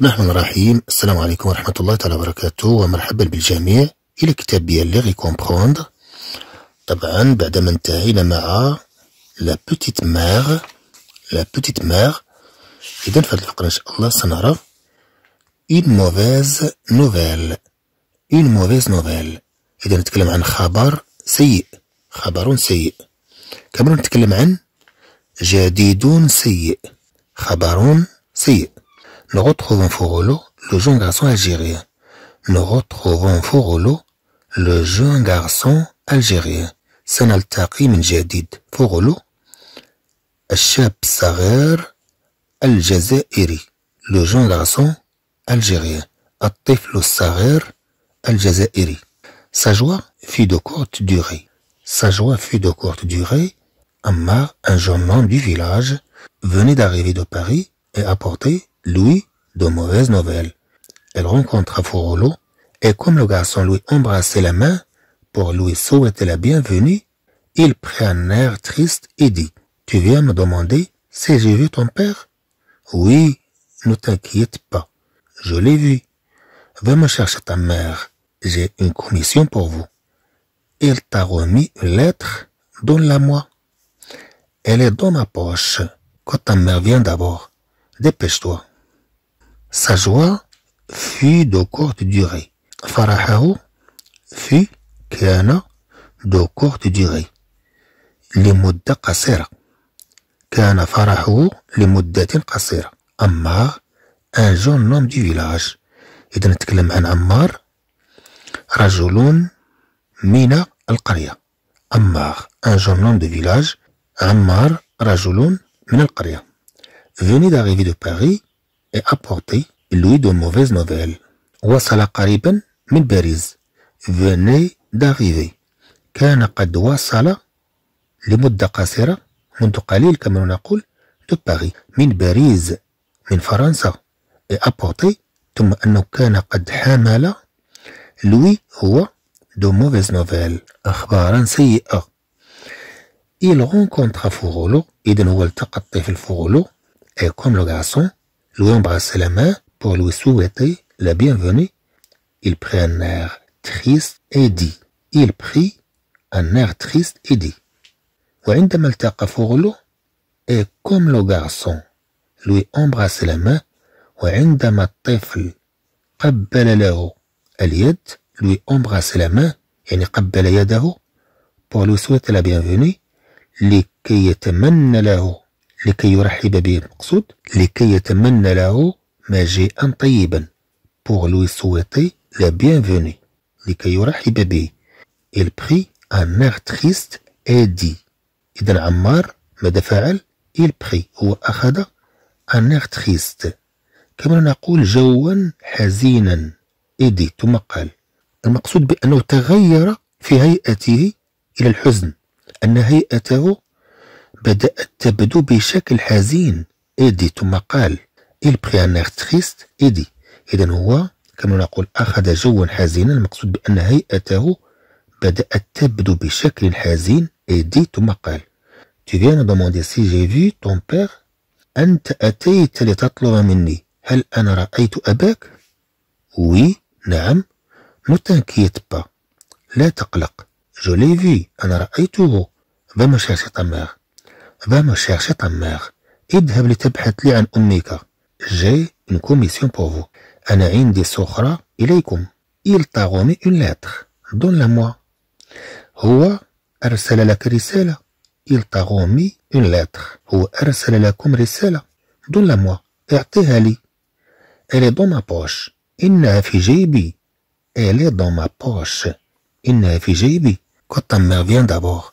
بسم الله الرحمن الرحيم السلام عليكم ورحمة الله تعالى وبركاته ومرحبا بالجميع إلى كتاب غي كومبخوند طبعا بعدما انتهينا مع لا بوتيت ماغ لا بوتيت ماغ إذا في هذه الفقرة إن شاء الله سنرى إون موفيز نوفيل إون موفيز نوفيل إذا نتكلم عن خبر سيء خبر سيء كما نتكلم عن جديد سيء خبر سيء Nous retrouvons Fourolo, le jeune garçon algérien. Nous retrouvons Fourolo, le jeune garçon algérien. Nous retrouvons جديد le jeune garçon algérien Sa joie fut de courte durée. Sa joie fut de courte durée. Amma, un jeune homme du village, venait d'arriver de Paris et apportait Louis, de mauvaises nouvelles. Elle rencontra Forolo, et comme le garçon lui embrassait la main, pour lui souhaiter la bienvenue, il prit un air triste et dit, Tu viens me demander si j'ai vu ton père? Oui, ne t'inquiète pas. Je l'ai vu. Va me chercher ta mère. J'ai une commission pour vous. Il t'a remis une lettre. Donne-la-moi. Elle est dans ma poche. Quand ta mère vient d'abord, dépêche-toi. Sa joie fut de courte durée. فرحه في كان دو كورت ديغي لمدة قصيرة كان فرحه لمدة قصيرة عمار أن جون نوم دي فيلاج إذا نتكلم عن عمار رجل من القرية عمار أن جون نوم دو فيلاج عمار رجل من القرية venu d'arriver دو Paris et ابورتي لوي دو موفيز نوفيل وصل قريبا من باريس فيني داغيفي كان قد وصل لمدة قصيرة منذ قليل كما نقول دو باري من باريس من فرنسا et ابورتي ثم أنه كان قد حمل لوي هو دو موفيز نوفيل أخبارا سيئة il rencontre de nouveau هو التقى الطفل Fourolo, et comme le garçon lui embrasser la main pour lui souhaiter la bienvenue. Il prit un air triste et dit, il prit un air triste et dit, et comme le garçon lui embrassait la main et lui embrassait la main يعني pour lui souhaiter la bienvenue لكي يرحب به المقصود لكي يتمنى له مجيئا طيبا pour lui souhaiter la bienvenue لكي يرحب به il prit un air triste et dit إذا عمار ماذا فعل il prit هو أخذ un air triste كما نقول جوا حزينا إيدي ثم قال المقصود بأنه تغير في هيئته إلى الحزن أن هيئته بدأت تبدو بشكل حزين إيدي ثم قال إل بري أن تريست إيدي إذا هو كما نقول أخذ جوا حزينا المقصود بأن هيئته بدأت تبدو بشكل حزين إيدي ثم قال تو viens de demander si j'ai vu ton أنت أتيت لتطلب مني هل أنا رأيت أباك؟ وي نعم نتنكيت با لا تقلق جو لي في أنا رأيته فما شاشة طماغ Va me chercher ta mère. اذهب لتبحث لي عن اميكا جاي اون كوميسيون بور فو. أنا عندي سخرة إليكم. إل تاغومي أون لاتر. دون لا موا. هو أرسل لك رسالة. إل تاغومي أون لاتر. هو أرسل لكم رسالة. دون لا موا. اعطيها لي. إلي دون ما بوش. إنها في جيبي. إلي دون ما بوش. إنها في جيبي. كوتا مير فيان دابور.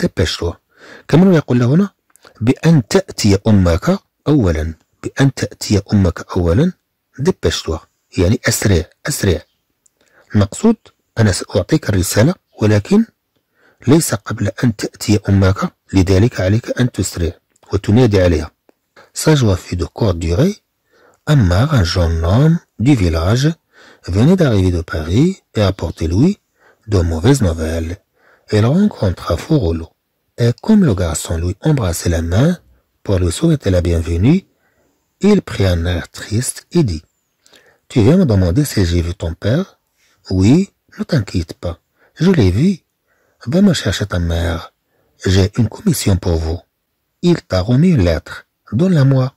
ديبيش كما يقول هنا بأن تأتي أمك أولا بأن تأتي أمك أولا دبشتوا يعني أسرع أسرع المقصود أنا سأعطيك الرسالة ولكن ليس قبل أن تأتي أمك لذلك عليك أن تسرع وتنادي عليها ساجوا في دو كور ديغي أما أن جون نوم دي فيلاج venait d'arriver دو Paris إي apportait دو موفيز mauvaises nouvelles. Il rencontra فوغولو Et comme le garçon lui embrassait la main pour lui souhaiter la bienvenue, il prit un air triste et dit Tu viens me demander si j'ai vu ton père Oui, ne t'inquiète pas, je l'ai vu. Va me chercher ta mère. J'ai une commission pour vous. Il t'a remis une lettre. Donne-la-moi.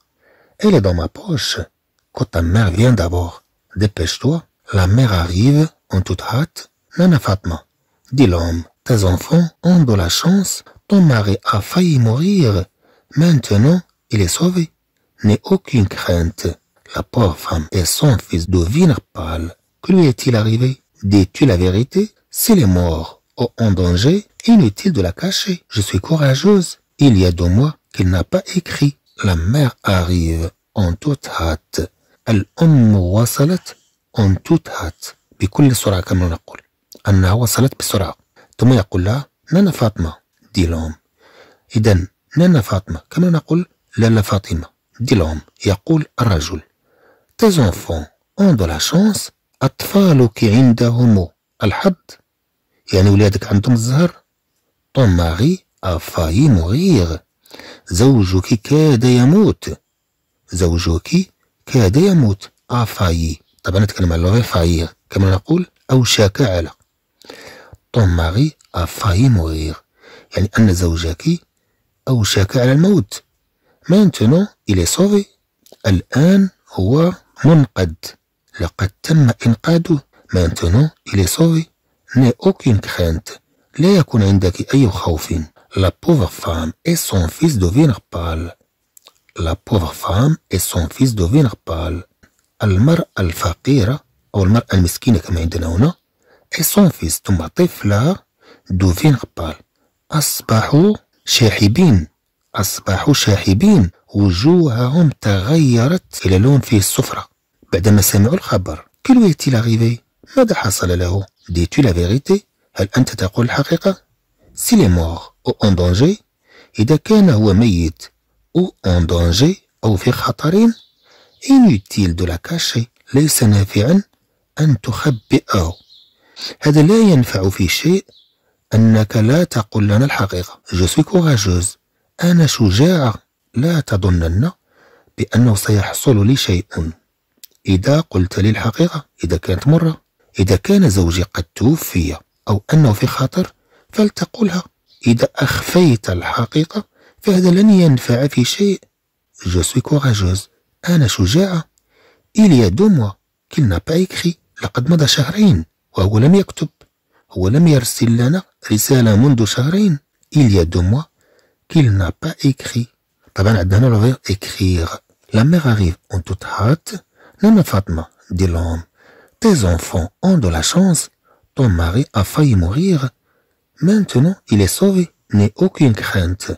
Elle est dans ma poche. Quand ta mère vient d'abord, dépêche-toi. La mère arrive en toute hâte. Nana Fatma, dit l'homme, tes enfants ont de la chance ton mari a failli mourir. Maintenant, il est sauvé. N'aie aucune crainte. La pauvre femme et son fils deviennent pâle. Que lui est-il arrivé Dis-tu la vérité S'il est mort ou en danger, inutile de la cacher. Je suis courageuse. Il y a deux mois qu'il n'a pas écrit. La mère arrive en toute hâte. elle wasalat on toute hâte ديلوم إذن إذا نانا فاطمة كما نقول لالا فاطمة ديلوم يقول الرجل اون دو لا شونس أطفالك عندهم الحظ يعني ولادك عندهم الزهر طون ماري أفاي مغيغ زوجك كاد يموت زوجك كاد يموت أفاي طبعا نتكلم على لوغي فايغ كما نقول أوشك على طون ماري أفاي مغيغ يعني أن زوجك أوشك على الموت maintenant il est sauvé الآن هو منقذ لقد تم إنقاذه maintenant il est sauvé n'aie aucune crainte لا يكون عندك أي خوف la pauvre femme et son fils devinrent pâles la pauvre femme et son fils devinrent pâles المرأة الفقيرة أو المرأة المسكينة كما عندنا هنا et son fils ثم طفلها devinrent pâles أصبحوا شاحبين أصبحوا شاحبين وجوههم تغيرت إلى لون فيه الصفرة بعدما سمعوا الخبر كيلو يتي لاريفي ماذا حصل له دي تو لا فيغيتي هل أنت تقول الحقيقة سي لي أو أون دونجي إذا كان هو ميت أو أون دونجي أو في خطر إنوتيل دو لا كاشي ليس نافعا أن تخبئه هذا لا ينفع في شيء أنك لا تقول لنا الحقيقة جو سوي كوراجوز أنا شجاعة لا تظنن بأنه سيحصل لي شيء إذا قلت لي الحقيقة إذا كانت مرة إذا كان زوجي قد توفي أو أنه في خطر فلتقلها إذا أخفيت الحقيقة فهذا لن ينفع في شيء جو سوي كوراجوز أنا شجاعة إليا دو موا كيل با لقد مضى شهرين وهو لم يكتب هو لم يرسل لنا il y a deux mois qu'il n'a pas écrit écrire la mère arrive en toute hâte Nana Fatma dit l'homme tes enfants ont de la chance ton mari a failli mourir maintenant il est sauvé n'aie aucune crainte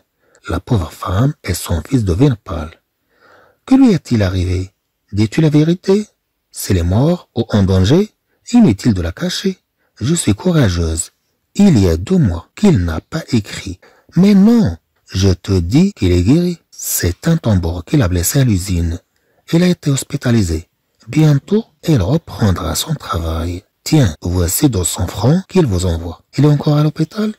la pauvre femme et son fils deviennent pâles que lui est-il arrivé dis-tu la vérité C'est les morts ou en danger inutile de la cacher je suis courageuse il y a deux mois qu'il n'a pas écrit. Mais non, je te dis qu'il est guéri. C'est un tambour qu'il a blessé à l'usine. Il a été hospitalisé. Bientôt, il reprendra son travail. Tiens, voici 200 francs qu'il vous envoie. Il est encore à l'hôpital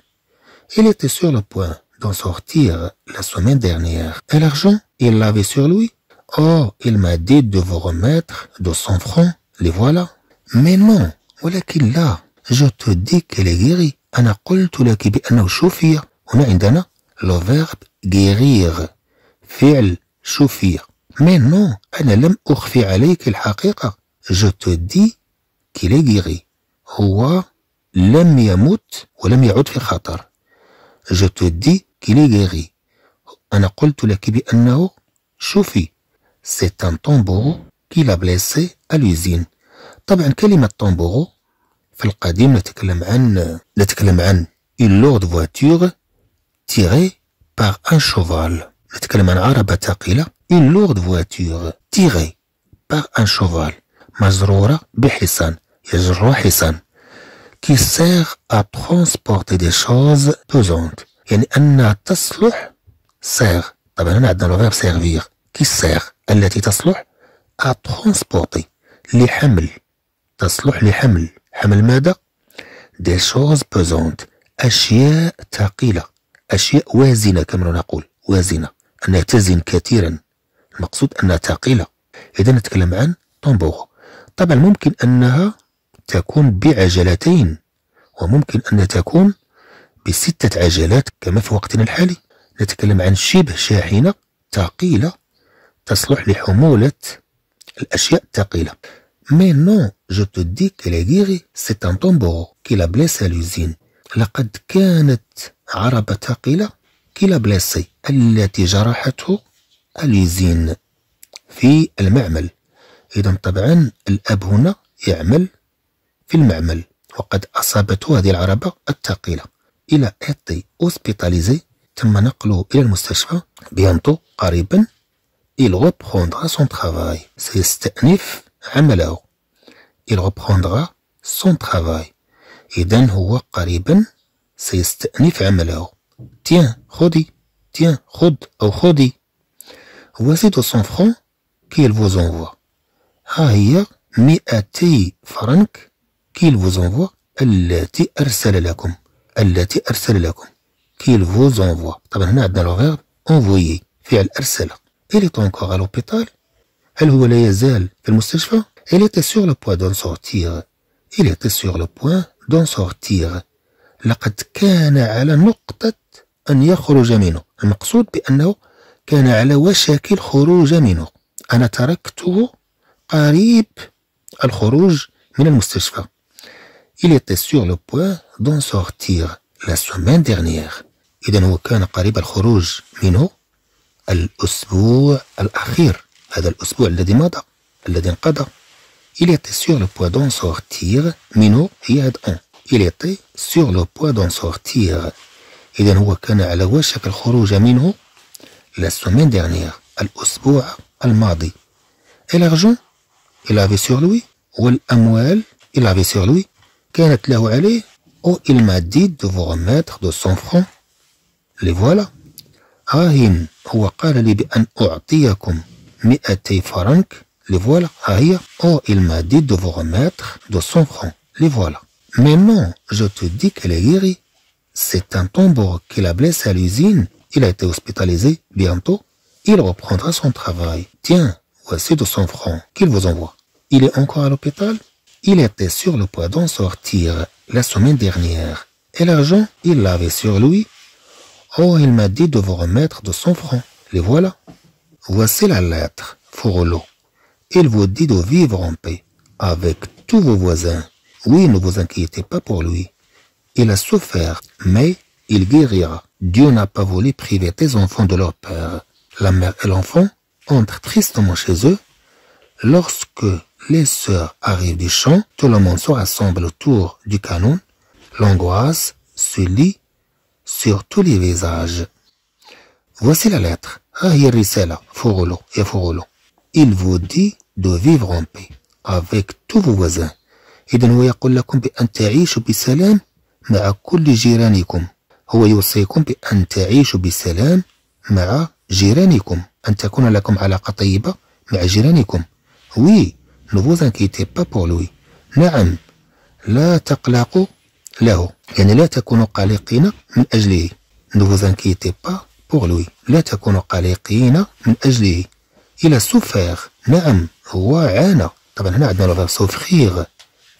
Il était sur le point d'en sortir la semaine dernière. Et l'argent, il l'avait sur lui. Or, il m'a dit de vous remettre 200 francs. Les voilà. Mais non, voilà qu'il l'a. Je te dis qu'il est guéri. » أنا قلت لك بأنه شفي هنا عندنا لو فيرب guérir فعل شفي مي نو أنا لم أخفي عليك الحقيقة جو تو دي كيلي غيري هو لم يمت ولم يعد في خطر جو تو دي كيلي غيري أنا قلت لك بأنه شفي سي ان طومبورو كي لا بليسي لوزين طبعا كلمة طومبورو في القديم نتكلم عن نتكلم عن لورد فواتيغ تيري باغ ان شوفال نتكلم عن عربة ثقيلة اون لورد فواتيغ تيري باغ ان شوفال مزرورة بحصان يجرها حصان كي سيغ ا ترونسبورتي دي شوز بوزونت يعني انها تصلح سيغ طبعا هنا عندنا لو فيرب سيرفير كي سيغ التي تصلح ا ترونسبورتي لحمل تصلح لحمل حمل ماذا دي شوز بوزونت أشياء ثقيلة أشياء وازنة كما نقول وازنة أنها تزن كثيرا المقصود أنها ثقيلة إذا نتكلم عن طنبوغ طبعا ممكن أنها تكون بعجلتين وممكن أن تكون بستة عجلات كما في وقتنا الحالي نتكلم عن شبه شاحنة ثقيلة تصلح لحمولة الأشياء الثقيلة Mais non, je te dis qu'elle est guérie. C'est un tambour qui la blesse à l'usine. لقد كانت عربة ثقيلة كي لا التي جرحته اليزين في المعمل إذا طبعا الأب هنا يعمل في المعمل وقد أصابته هذه العربة الثقيلة إلى إيطي أوسبيتاليزي تم نقله إلى المستشفى بيانتو قريبا il reprendra سون travail سيستأنف عمله il reprendra son travail إذن هو قريبا سيستأنف عمله تيان خودي تيان خد أو خودي هو voici سون francs qu'il vous envoie ها هي 200 فرنك qu'il vous envoie التي أرسل لكم التي أرسل لكم qu'il vous envoie طبعا هنا عندنا لو فعل أرسل إلي تو أنكوغ à هل هو لا يزال في المستشفى؟ إلى تسير لبوا دون point إلى تسير لبوا دون sur لقد كان على نقطة أن يخرج منه. المقصود بأنه كان على وشك الخروج منه. أنا تركته قريب الخروج من المستشفى. إلى تسير لبوا دون point لا سومان la semaine إذا هو كان قريب الخروج منه الأسبوع الأخير. هذا الأسبوع الذي مضى الذي انقضى il était sur le point d'en sortir منه هي هاد أن il était sur le point d'en sortir إذا هو كان على وشك الخروج منه la semaine dernière الأسبوع الماضي et l'argent il avait sur lui والأموال il avait sur lui كانت له عليه ou il m'a dit de vous remettre de 100 francs les voilà راهن هو قال لي بأن أعطيكم tes francs, les voilà, aïe. »« Oh, il m'a dit de vous remettre de son francs, les voilà. Mais non, je te dis qu'elle est guérie. C'est un tombeau qui la blessé à l'usine. Il a été hospitalisé. Bientôt, il reprendra son travail. Tiens, voici 200 francs qu'il vous envoie. Il est encore à l'hôpital Il était sur le point d'en sortir la semaine dernière. Et l'argent, il l'avait sur lui. Oh, il m'a dit de vous remettre 200 francs. Les voilà. Voici la lettre, Forolo. Il vous dit de vivre en paix avec tous vos voisins. Oui, ne vous inquiétez pas pour lui. Il a souffert, mais il guérira. Dieu n'a pas voulu priver tes enfants de leur père. La mère et l'enfant entrent tristement chez eux. Lorsque les sœurs arrivent du champ, tout le monde se rassemble autour du canon. L'angoisse se lit sur tous les visages. Voici la lettre. ها هي الرسالة فوغولو يا فوغولو il vous dit de vivre en paix avec tous vos voisins إذا هو يقول لكم بأن تعيشوا بسلام مع كل جيرانكم هو يوصيكم بأن تعيشوا بسلام مع جيرانكم أن تكون لكم علاقة طيبة مع جيرانكم وي نو فوزانكيتي با بور لوي نعم لا تقلقوا له يعني لا تكونوا قلقين من أجله نو فوزانكيتي با أغلوي لا تكونوا قلقين من أجله إلى سوفيغ نعم هو عانى طبعا هنا عندنا لغة سوفخيغ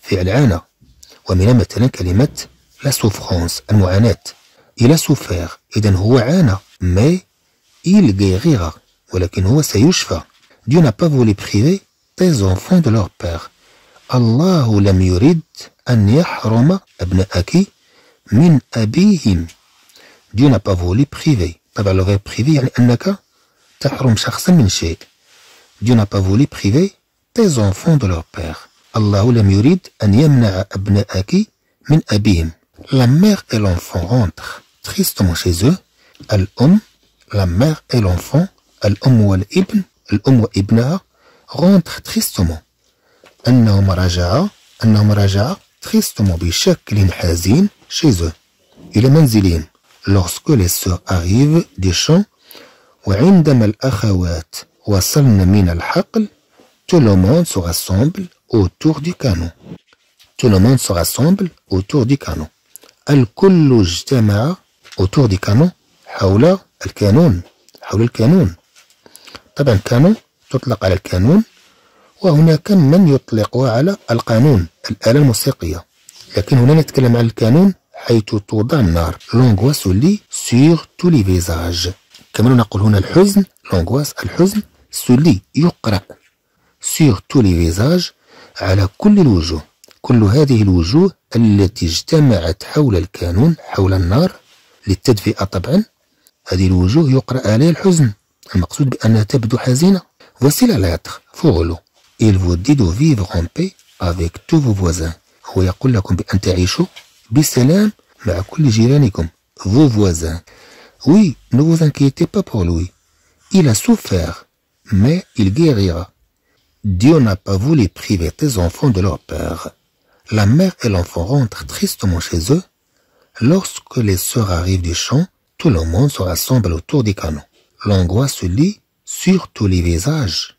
فعل عانى ومن مثلا كلمة لا سوفرونس المعاناة إلى سوفيغ إذا هو عانى مي إل غيغيغا ولكن هو سيشفى Dieu n'a pas voulu priver tes enfants de leur père الله لم يرد أن يحرم أبناءك من أبيهم Dieu n'a pas voulu priver طبعا لو غير بريفي يعني انك تحرم شخصا من شيء دو نا با فولي بريفي تي زونفون دو لور بير الله لم يريد ان يمنع ابنائك من ابيهم لا مير اي لونفون رونتر تريستمون شيز الام لا مير اي لونفون الام والابن الام وابنها رونتر تريستمون انهم رجعا انهم رجعا تريستمون بشكل حزين شيزو الى منزلهم lorsque les sœurs arrivent des champs, وعندما الأخوات وصلن من الحقل tout le monde se rassemble autour du canon tout le monde se rassemble autour du canon الكل اجتمع autour du canon حول الكانون حول الكانون طبعا كانون تطلق على الكانون وهناك من يطلقها على القانون الآلة الموسيقية لكن هنا نتكلم عن الكانون حيث توضع النار لونغواس لي سور تو لي فيزاج كما نقول هنا الحزن لونغواس الحزن سولي يقرأ سور تو لي فيزاج على كل الوجوه كل هذه الوجوه التي اجتمعت حول الكانون حول النار للتدفئة طبعا هذه الوجوه يقرأ عليها الحزن المقصود بأنها تبدو حزينة voici la lettre فوغلو il vous dit de vivre en paix avec tous vos voisins هو يقول لكم بأن تعيشوا Bissalam vos voisins. Oui, ne vous inquiétez pas pour lui. Il a souffert, mais il guérira. Dieu n'a pas voulu priver tes enfants de leur père. La mère et l'enfant rentrent tristement chez eux. Lorsque les sœurs arrivent du champ, tout le monde se rassemble autour des canons. L'angoisse se lit sur tous les visages.